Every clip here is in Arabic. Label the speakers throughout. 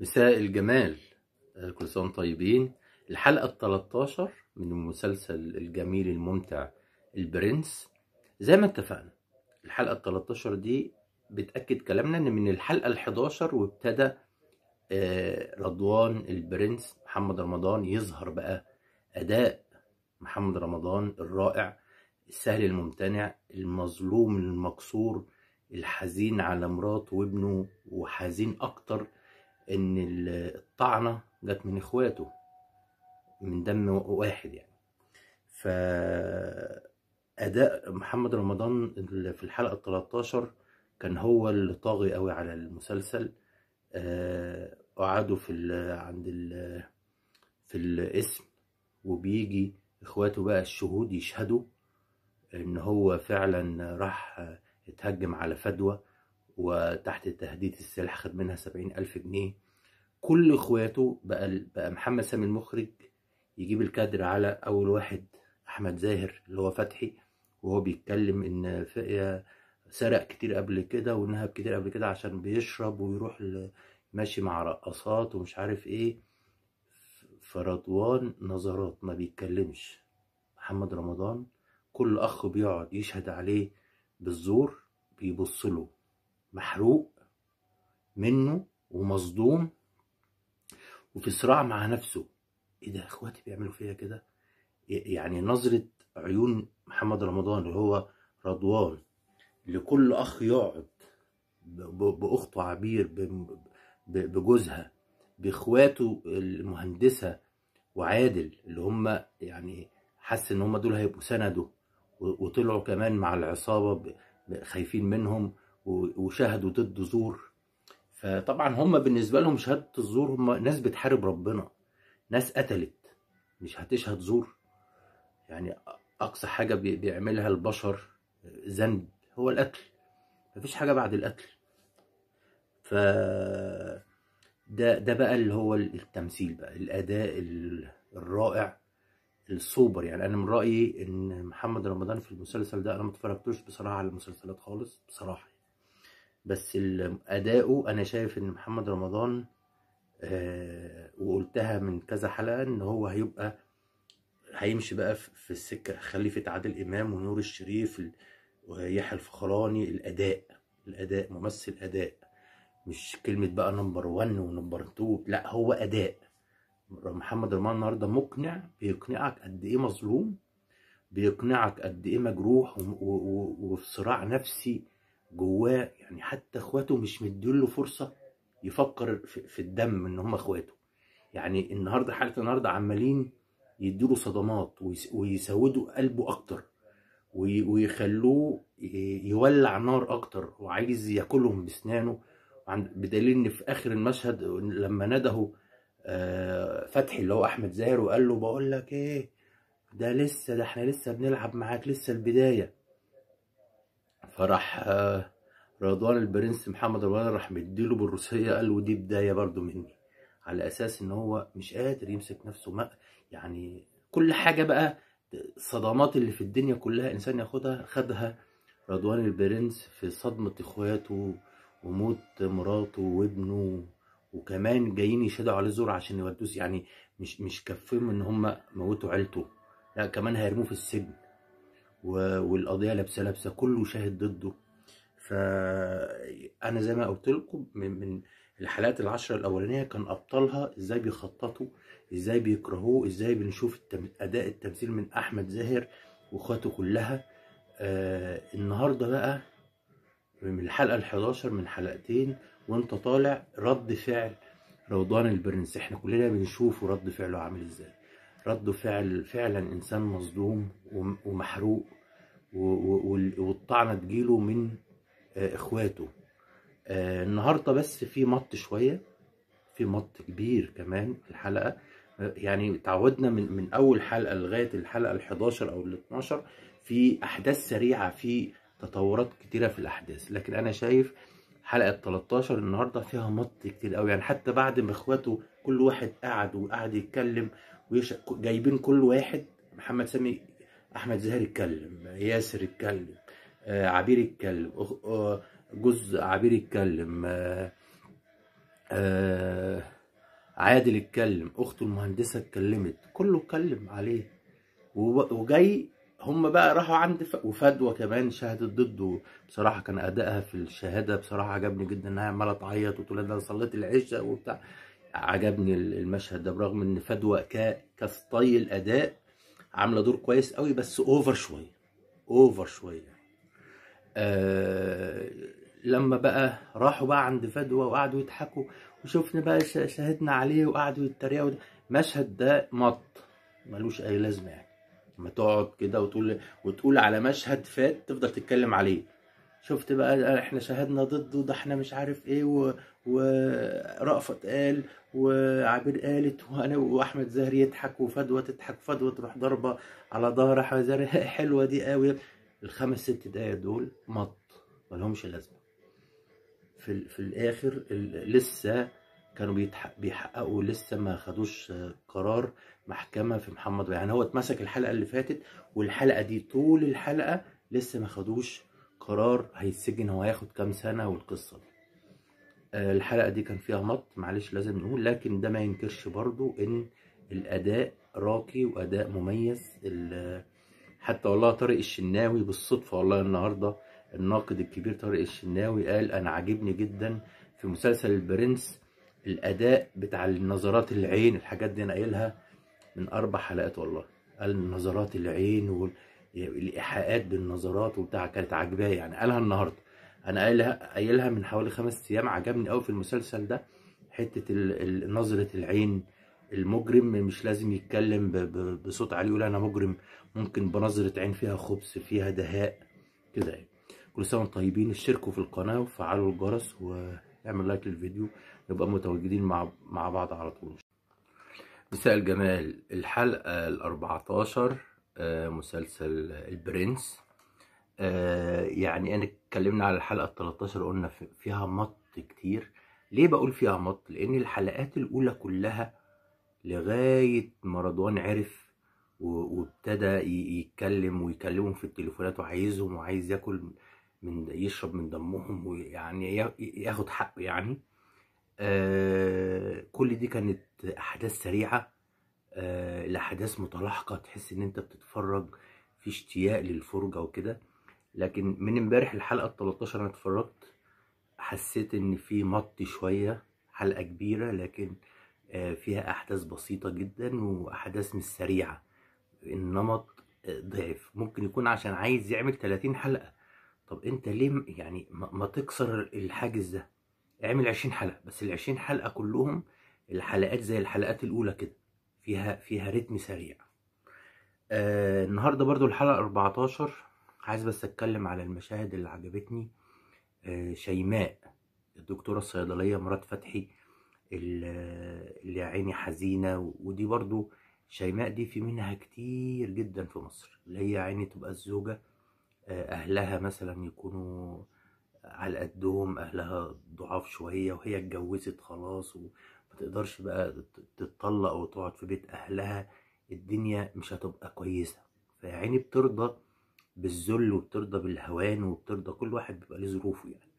Speaker 1: مساء الجمال آه، كل سنة طيبين الحلقة ال 13 من المسلسل الجميل الممتع البرنس زي ما اتفقنا الحلقة ال 13 دي بتأكد كلامنا إن من الحلقة ال 11 وابتدى آه، رضوان البرنس محمد رمضان يظهر بقى أداء محمد رمضان الرائع السهل الممتنع المظلوم المكسور الحزين على مراته وابنه وحزين أكتر ان الطعنه جت من اخواته من دم واحد يعني ف اداء محمد رمضان في الحلقه 13 كان هو اللي طاغي قوي على المسلسل آه، قعدوا في ال عند ال في الاسم وبيجي اخواته بقى الشهود يشهدوا ان هو فعلا راح اتهجم على فدوى وتحت تهديد السلاح خد منها سبعين الف جنيه كل اخواته بقى بقى محمد سامي المخرج يجيب الكادر على اول واحد احمد زاهر اللي هو فتحي وهو بيتكلم ان فئه سرق كتير قبل كده ونهب كتير قبل كده عشان بيشرب ويروح ماشي مع رقصات ومش عارف ايه فرضوان نظرات ما بيتكلمش محمد رمضان كل اخ بيقعد يشهد عليه بالزور بيبص له محروق منه ومصدوم وفي صراع مع نفسه ايه ده اخواتي بيعملوا فيا كده يعني نظرة عيون محمد رمضان اللي هو رضوان لكل اخ يقعد باخته عبير بجوزها باخواته المهندسه وعادل اللي هم يعني حس ان هم دول هيبقوا سنده وطلعوا كمان مع العصابه خايفين منهم وشاهدوا ضد زور فطبعا هم بالنسبه لهم شهاده الزور هم ناس بتحارب ربنا ناس قتلت مش هتشهد زور يعني اقصى حاجه بيعملها البشر ذنب هو القتل مفيش حاجه بعد القتل ف ده ده بقى اللي هو التمثيل بقى الاداء الرائع السوبر يعني انا من رايي ان محمد رمضان في المسلسل ده انا ما اتفرجتوش بصراحه على المسلسلات خالص بصراحه يعني. بس اداؤه انا شايف ان محمد رمضان آه وقلتها من كذا حلقه ان هو هيبقى هيمشي بقى في السكه خليفه عادل امام ونور الشريف ويحيى الفخراني الاداء الاداء ممثل اداء مش كلمه بقى نمبر 1 ونمبر 2 لا هو اداء محمد رمضان النهارده مقنع بيقنعك قد ايه مظلوم بيقنعك قد ايه مجروح وفي صراع نفسي جواه يعني حتى اخواته مش مديله فرصه يفكر في الدم ان هم اخواته يعني النهارده حاله النهارده عمالين يديله صدمات ويسودوا قلبه اكتر ويخلوه يولع نار اكتر وعايز ياكلهم باسنانه بدليل ان في اخر المشهد لما نده آه، فتحي اللي هو احمد زاهر وقال له بقول لك ايه ده لسه ده احنا لسه بنلعب معاك لسه البدايه فراح آه، رضوان البرنس محمد رضوان راح مديله بالروسيه قال له دي بدايه برضو مني على اساس ان هو مش قادر يمسك نفسه ما يعني كل حاجه بقى الصدمات اللي في الدنيا كلها انسان ياخدها خدها رضوان البرنس في صدمه اخواته وموت مراته وابنه وكمان جايين يشهدوا عليه زور عشان يودوه يعني مش مش كفهم ان هم موتوا عيلته لا كمان هيرموه في السجن والقضيه لابسه لابسه كله شاهد ضده فانا زي ما قلت لكم من, من الحلقات العشرة الأولانية كان أبطالها إزاي بيخططوا إزاي بيكرهوه إزاي بنشوف التم... أداء التمثيل من أحمد زاهر وإخواته كلها آه النهاردة بقى من الحلقة الحداشر من حلقتين وانت طالع رد فعل روضان البرنس احنا كلنا بنشوفه رد فعله عامل ازاي رد فعل فعلا انسان مصدوم ومحروق والطعنه تجيله من آه، اخواته آه، النهارده بس في مط شويه في مط كبير كمان في الحلقه آه، يعني تعودنا من من اول حلقه لغايه الحلقه ال11 او ال12 في احداث سريعه في تطورات كتيره في الاحداث لكن انا شايف حلقه 13 النهارده فيها مط كتير قوي يعني حتى بعد ما اخواته كل واحد قعد وقعد يتكلم ويش... جايبين كل واحد محمد سامي احمد زاهر اتكلم ياسر اتكلم آه، عبير اتكلم آه، جوز عبير اتكلم آه، عادل اتكلم اخته المهندسه اتكلمت كله اتكلم عليه وجاي هم بقى راحوا عند وفدوى كمان شهدت ضده بصراحه كان ادائها في الشهاده بصراحه عجبني جدا انها عماله تعيط وتقول انا صليت العشاء وبتاع عجبني المشهد ده برغم ان فدوى كستايل اداء عامله دور كويس قوي بس اوفر شويه اوفر شويه آه لما بقى راحوا بقى عند فدوى وقعدوا يضحكوا وشفنا بقى شاهدنا عليه وقعدوا يتريقوا المشهد ده مط ملوش اي لازمه يعني ما تقعد كده وتقول وتقول على مشهد فات تفضل تتكلم عليه شفت بقى آه، احنا شاهدنا ضده ده احنا مش عارف ايه و... ورأفت قال وعبير قالت وانا واحمد زهري يضحك وفدوه تضحك فدوه تروح ضربه على ظهر حزار حلوه دي قوي الخمس ست دقايق دول مط ملهمش لازمه في في الاخر لسه كانوا بيتحق بيحققوا لسه ما خدوش آه، قرار محكمه في محمد يعني هو اتمسك الحلقه اللي فاتت والحلقه دي طول الحلقه لسه ما خدوش قرار هيتسجن هو هياخد كام سنه والقصه دي آه، الحلقه دي كان فيها مط معلش لازم نقول لكن ده ما ينكرش برضو ان الاداء راقي واداء مميز حتى والله طارق الشناوي بالصدفه والله النهارده الناقد الكبير طارق الشناوي قال انا عاجبني جدا في مسلسل البرنس الاداء بتاع النظرات العين الحاجات دي انا قايلها من اربع حلقات والله قال نظرات العين الايحاءات بالنظرات وبتاع كانت عاجباه يعني قالها النهارده انا قايلها قايلها من حوالي خمس ايام عجبني قوي في المسلسل ده حته نظره العين المجرم مش لازم يتكلم بصوت عالي يقول انا مجرم ممكن بنظره عين فيها خبث فيها دهاء كده يعني كل سنه وانتم طيبين اشتركوا في القناه وفعلوا الجرس واعمل لايك للفيديو نبقى متواجدين مع مع بعض على طول مساء الجمال الحلقه ال 14 آه، مسلسل البرنس آه، يعني انا اتكلمنا على الحلقه 13 قلنا فيها مط كتير ليه بقول فيها مط لان الحلقات الاولى كلها لغايه ما رضوان عرف وابتدى يتكلم ويكلمهم في التليفونات وعايزهم وعايز ياكل من يشرب من دمهم ويعني ياخد حقه يعني آه كل دي كانت احداث سريعه آه، الاحداث متلاحقه تحس ان انت بتتفرج في اشتياق للفرجه وكده لكن من امبارح الحلقه ال 13 انا اتفرجت حسيت ان في مط شويه حلقه كبيره لكن آه، فيها احداث بسيطه جدا واحداث مش سريعه النمط آه، ضعف ممكن يكون عشان عايز يعمل 30 حلقه طب انت ليه يعني ما تكسر الحاجز ده اعمل 20 حلقه بس ال 20 حلقه كلهم الحلقات زي الحلقات الاولى كده فيها فيها رتم سريع آه النهارده برضو الحلقه 14 عايز بس اتكلم على المشاهد اللي عجبتني آه شيماء الدكتوره الصيدليه مرات فتحي اللي عيني حزينه ودي برضو شيماء دي في منها كتير جدا في مصر اللي هي عيني تبقى الزوجه آه، اهلها مثلا يكونوا على قدهم اهلها ضعاف شويه وهي اتجوزت خلاص و... تقدرش بقى تتطلق وتقعد في بيت اهلها الدنيا مش هتبقى كويسه فيعني بترضى بالذل وبترضى بالهوان وبترضى كل واحد بيبقى ليه ظروفه يعني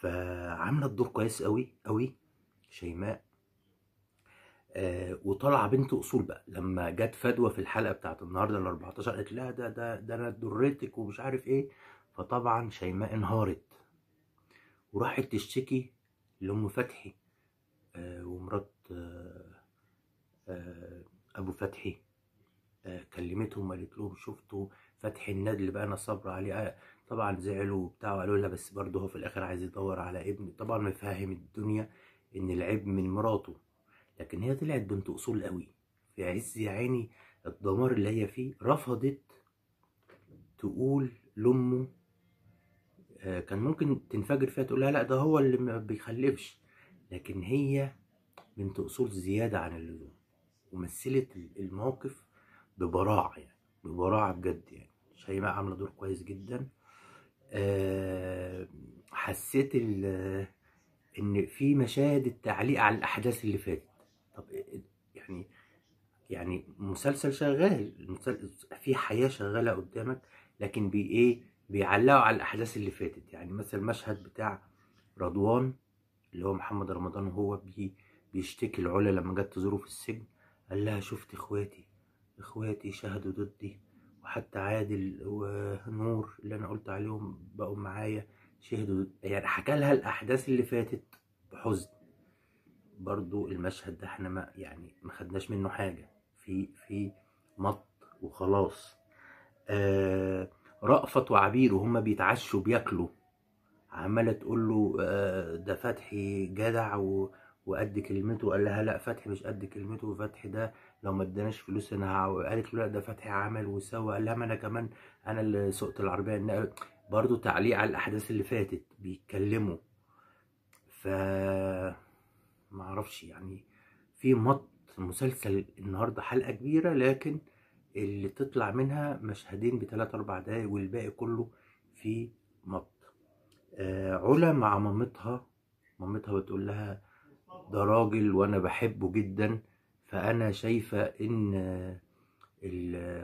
Speaker 1: فعامله الدور كويس قوي قوي شيماء آه وطالعه بنت اصول بقى لما جت فدوى في الحلقه بتاعت النهارده ال 14 قالت لها ده ده ده انا درتك ومش عارف ايه فطبعا شيماء انهارت وراحت تشتكي لام فتحي آه، ومرات آه، آه، ابو فتحي كلمتهم قالت لهم شفتوا فتحي الناد اللي بقى صبر عليه طبعا زعلوا وبتاع وقالوا لها بس برضه هو في الاخر عايز يدور على ابنه طبعا مفهم الدنيا ان العيب من مراته لكن هي طلعت بنت اصول قوي في عز يا عيني الدمار اللي هي فيه رفضت تقول لامه كان ممكن تنفجر فيها تقول لها لا ده هو اللي ما بيخلفش لكن هي بنت أصول زيادة عن اللزوم ومثلت الموقف ببراعة يعني ببراعة بجد يعني شيماء عاملة دور كويس جدا أه حسيت ان في مشاهد التعليق على الاحداث اللي فاتت طب يعني يعني مسلسل شغال في حياه شغاله قدامك لكن بي ايه بيعلقوا على الاحداث اللي فاتت يعني مثلا المشهد بتاع رضوان اللي هو محمد رمضان وهو بي بيشتكي العلا لما جت تزوره في السجن قال لها شفت اخواتي اخواتي شهدوا ضدي وحتى عادل ونور اللي انا قلت عليهم بقوا معايا شهدوا يعني حكى لها الاحداث اللي فاتت بحزن برضو المشهد ده احنا ما يعني ما خدناش منه حاجه في في مط وخلاص آه رأفت وعبير وهم بيتعشوا بياكلوا عماله تقول له آه، ده فتحي جدع وقد كلمته قال لها لا فتحي مش قد كلمته فتحي ده لو ما اداناش فلوس انا قالت له لا ده فتحي عمل وسوى قال لها ما انا كمان انا اللي سقت العربيه النقل برضه تعليق على الاحداث اللي فاتت بيتكلموا ف ما اعرفش يعني في مط مسلسل النهارده حلقه كبيره لكن اللي تطلع منها مشهدين بثلاث اربع دقايق والباقي كله في مط آه، علا مع مامتها مامتها بتقول لها ده راجل وانا بحبه جدا فانا شايفة ان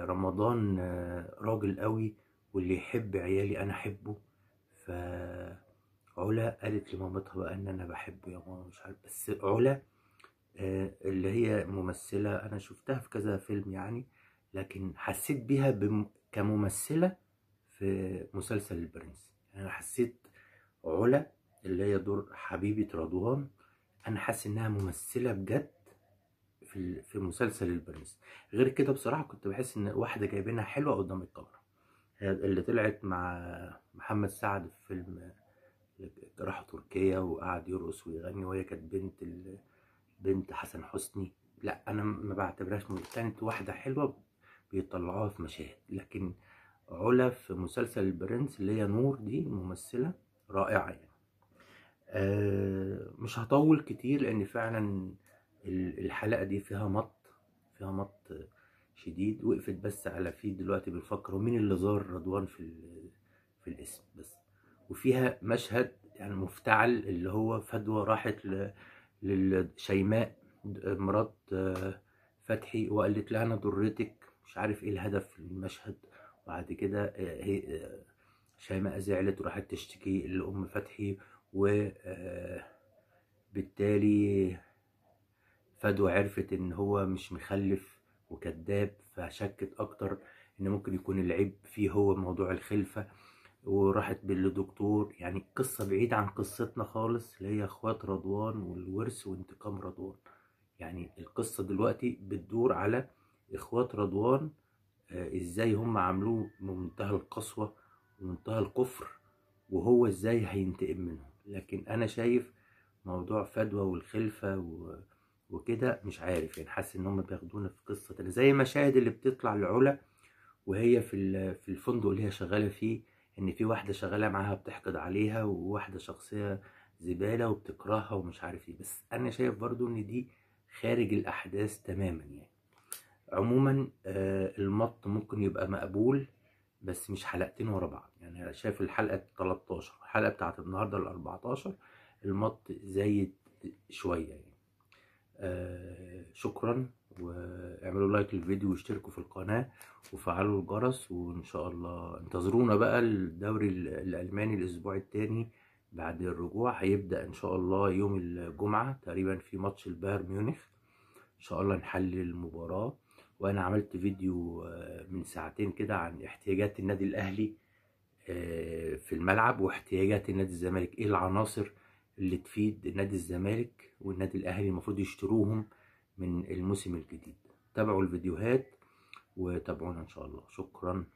Speaker 1: رمضان آه، راجل قوي واللي يحب عيالي انا احبه فعلا قالت لمامتها بقى ان انا بحبه يا ماما مش عارف بس علا آه، اللي هي ممثلة انا شفتها في كذا فيلم يعني لكن حسيت بيها كممثلة في مسلسل البرنس يعني انا حسيت علا اللي هي دور حبيبة رضوان أنا حاسس إنها ممثلة بجد في في مسلسل البرنس غير كده بصراحة كنت بحس إن واحدة جايبينها حلوة قدام الكاميرا اللي طلعت مع محمد سعد في فيلم راح تركيا وقعد يرقص ويغني وهي كانت بنت ال... بنت حسن حسني لا انا ما بعتبرهاش كانت واحده حلوه بيطلعوها في مشاهد لكن علا في مسلسل البرنس اللي هي نور دي ممثله رائعه يعني آه، مش هطول كتير لان فعلا الحلقه دي فيها مط فيها مط شديد وقفت بس على في دلوقتي بنفكر مين اللي زار رضوان في في الاسم بس وفيها مشهد يعني مفتعل اللي هو فدوى راحت للشيماء مرات فتحي وقالت لها انا ضرتك مش عارف ايه الهدف من المشهد وبعد كده آه، هي آه، شيماء زعلت وراحت تشتكي لأم فتحي و آه، بالتالي فدوى عرفت ان هو مش مخلف وكذاب فشكت اكتر ان ممكن يكون العيب فيه هو موضوع الخلفه وراحت بالدكتور يعني القصة بعيدة عن قصتنا خالص اللي هي اخوات رضوان والورث وانتقام رضوان يعني القصة دلوقتي بتدور على اخوات رضوان آه، ازاي هم عملوه بمنتهى القسوة منتهى الكفر وهو ازاي هينتقم منهم لكن انا شايف موضوع فدوى والخلفة و... وكده مش عارف يعني حاسس ان هم بياخدونا في قصة تانية زي المشاهد اللي بتطلع لعلا وهي في في الفندق اللي هي شغالة فيه ان في واحدة شغالة معاها بتحقد عليها وواحدة شخصية زبالة وبتكرهها ومش عارف ايه بس انا شايف برضو ان دي خارج الاحداث تماما يعني عموما آه، المط ممكن يبقى مقبول بس مش حلقتين ورا بعض يعني شايف الحلقه 13 الحلقه بتاعت النهارده ال 14 المط زايد شويه يعني آه شكرا واعملوا لايك للفيديو واشتركوا في القناه وفعلوا الجرس وان شاء الله انتظرونا بقى الدوري الالماني الاسبوع الثاني بعد الرجوع هيبدا ان شاء الله يوم الجمعه تقريبا في ماتش البايرن ميونخ ان شاء الله نحلل المباراه وانا عملت فيديو آه، من ساعتين كده عن احتياجات النادي الاهلي آه، في الملعب واحتياجات النادي الزمالك ايه العناصر اللي تفيد نادي الزمالك والنادي الاهلي المفروض يشتروهم من الموسم الجديد تابعوا الفيديوهات وتابعونا ان شاء الله شكرا